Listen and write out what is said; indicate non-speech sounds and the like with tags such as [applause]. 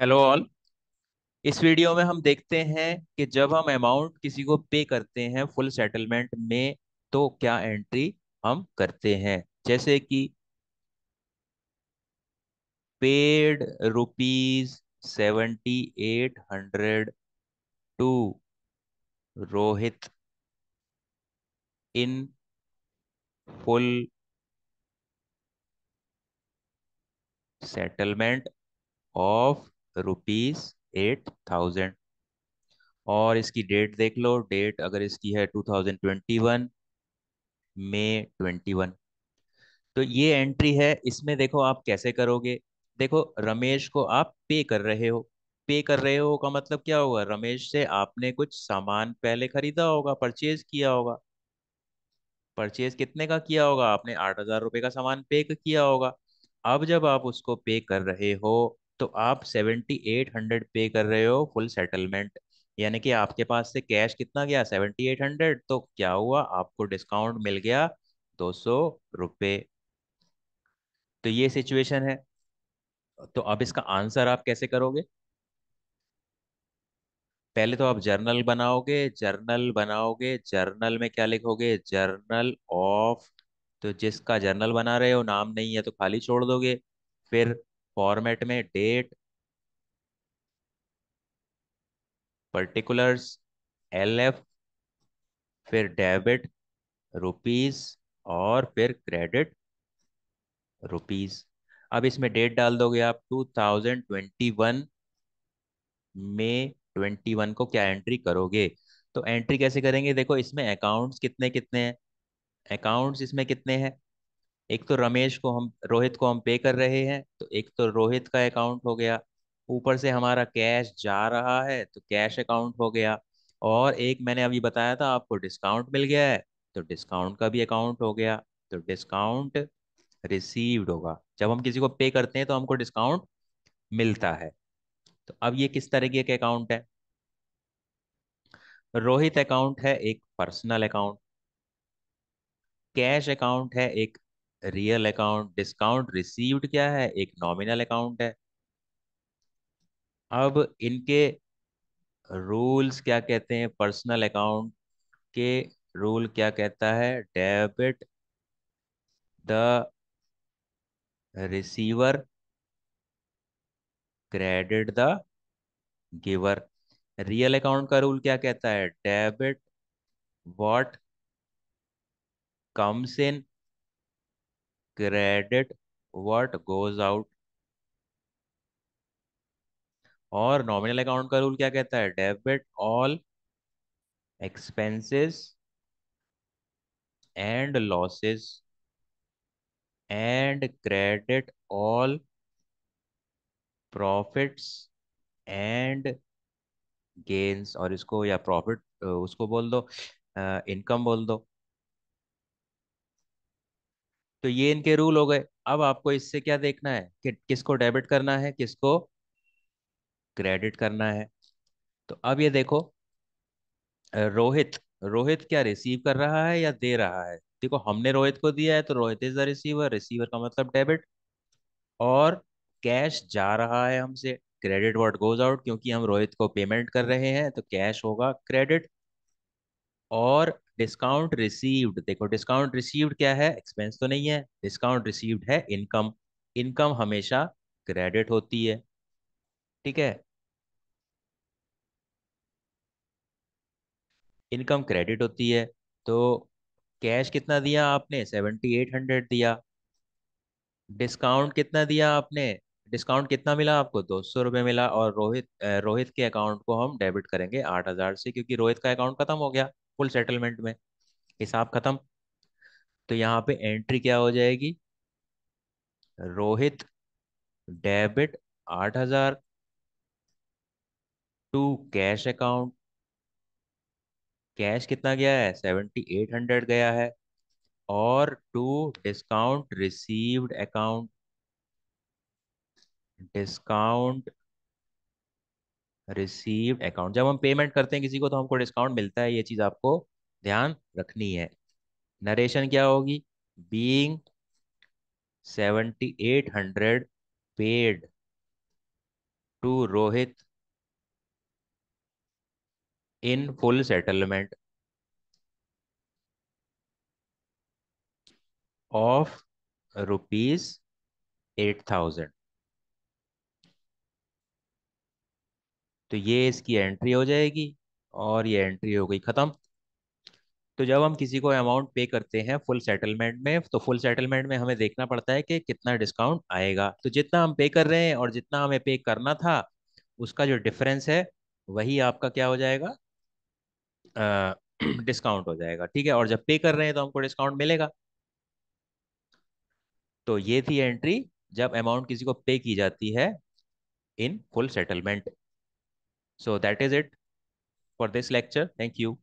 Hello all इस video में हम देखते हैं कि जब हम अमाउंट किसी को पे करते हैं फुल सेटलमेंट में तो क्या एंट्री हम करते हैं जैसे कि paid rupees seventy eight hundred to Rohit in full settlement of rupees eight thousand और इसकी डेट देख लो डेट अगर इसकी है two thousand twenty one May twenty one तो ये एंट्री है इसमें देखो आप कैसे करोगे देखो रमेश को आप पे कर रहे हो पे कर रहे हो का मतलब क्या होगा रमेश से आपने कुछ सामान पहले खरीदा होगा परचेज किया होगा परचेज कितने का किया होगा आपने आठ हजार रुपये का सामान पे किया होगा अब जब आप उसको पे कर रहे हो तो आप सेवेंटी एट हंड्रेड पे कर रहे हो फुल सेटलमेंट यानी कि आपके पास से कैश कितना गया सेवेंटी एट हंड्रेड तो क्या हुआ आपको डिस्काउंट मिल गया दो सौ रुपये तो ये सिचुएशन है तो अब इसका आंसर आप कैसे करोगे पहले तो आप जर्नल बनाओगे जर्नल बनाओगे जर्नल में क्या लिखोगे जर्नल ऑफ तो जिसका जर्नल बना रहे हो नाम नहीं है तो खाली छोड़ दोगे फिर फॉर्मेट में डेट पर्टिकुलर्स एलएफ फिर डेबिट रुपीज और फिर क्रेडिट रुपीज अब इसमें डेट डाल दोगे आप 2021 ट्वेंटी 21 को क्या एंट्री करोगे तो एंट्री कैसे करेंगे देखो इसमें अकाउंट्स कितने कितने हैं अकाउंट्स इसमें कितने हैं एक तो रमेश को हम रोहित को हम पे कर रहे हैं तो एक तो रोहित का अकाउंट हो गया ऊपर से हमारा कैश जा रहा है तो कैश अकाउंट हो गया और एक मैंने अभी बताया था आपको डिस्काउंट मिल गया है तो डिस्काउंट का भी अकाउंट हो गया तो डिस्काउंट रिसीव्ड होगा जब हम किसी को पे करते हैं तो हमको डिस्काउंट मिलता है तो अब ये किस तरीके के अकाउंट है रोहित अकाउंट है एक पर्सनल अकाउंट कैश अकाउंट है एक रियल अकाउंट डिस्काउंट रिसीव्ड क्या है एक नॉमिनल अकाउंट है अब इनके रूल्स क्या कहते हैं पर्सनल अकाउंट के रूल क्या कहता है debit the receiver credit the giver real account का रूल क्या कहता है debit what comes in credit what goes out और नॉमिनल अकाउंट का रूल क्या कहता है debit all expenses and losses and credit all profits and gains और इसको या प्रॉफिट उसको बोल दो इनकम बोल दो तो ये इनके रूल हो गए अब आपको इससे क्या देखना है कि किसको डेबिट करना है किसको क्रेडिट करना है तो अब ये देखो रोहित रोहित क्या रिसीव कर रहा है या दे रहा है देखो हमने रोहित को दिया है तो Rohit is the receiver receiver का मतलब डेबिट और कैश जा रहा है हमसे क्रेडिट वर्ड गोज आउट क्योंकि हम रोहित को पेमेंट कर रहे हैं तो कैश होगा क्रेडिट और डिस्काउंट रिसीव्ड देखो डिस्काउंट रिसीव्ड क्या है एक्सपेंस तो नहीं है डिस्काउंट रिसीव्ड है इनकम इनकम हमेशा क्रेडिट होती है ठीक है इनकम क्रेडिट होती है तो कैश कितना दिया आपने सेवेंटी एट हंड्रेड दिया डिस्काउंट कितना दिया आपने डिस्काउंट कितना मिला आपको दो सौ रुपये मिला और रोहित रोहित के अकाउंट को हम डेबिट करेंगे आठ हज़ार से क्योंकि रोहित का अकाउंट खत्म हो गया फुल सेटलमेंट में हिसाब खत्म तो यहाँ पे एंट्री क्या हो जाएगी रोहित डेबिट आठ हजार टू कैश अकाउंट कैश कितना गया है सेवेंटी एट हंड्रेड गया है और to discount received account discount received account जब हम पेमेंट करते हैं किसी को तो हमको डिस्काउंट मिलता है ये चीज़ आपको ध्यान रखनी है नरेशन क्या होगी being seventy eight hundred paid to Rohit in full settlement of rupees eight thousand तो ये इसकी एंट्री हो जाएगी और ये एंट्री हो गई ख़त्म तो जब हम किसी को अमाउंट पे करते हैं फुल सेटलमेंट में तो फुल सेटलमेंट में हमें देखना पड़ता है कि कितना डिस्काउंट आएगा तो जितना हम पे कर रहे हैं और जितना हमें पे करना था उसका जो डिफरेंस है वही आपका क्या हो जाएगा डिस्काउंट [clears throat] हो जाएगा ठीक है और जब पे कर रहे हैं तो हमको डिस्काउंट मिलेगा तो ये थी एंट्री जब अमाउंट किसी को पे की जाती है in full settlement So that is it for this lecture. Thank you.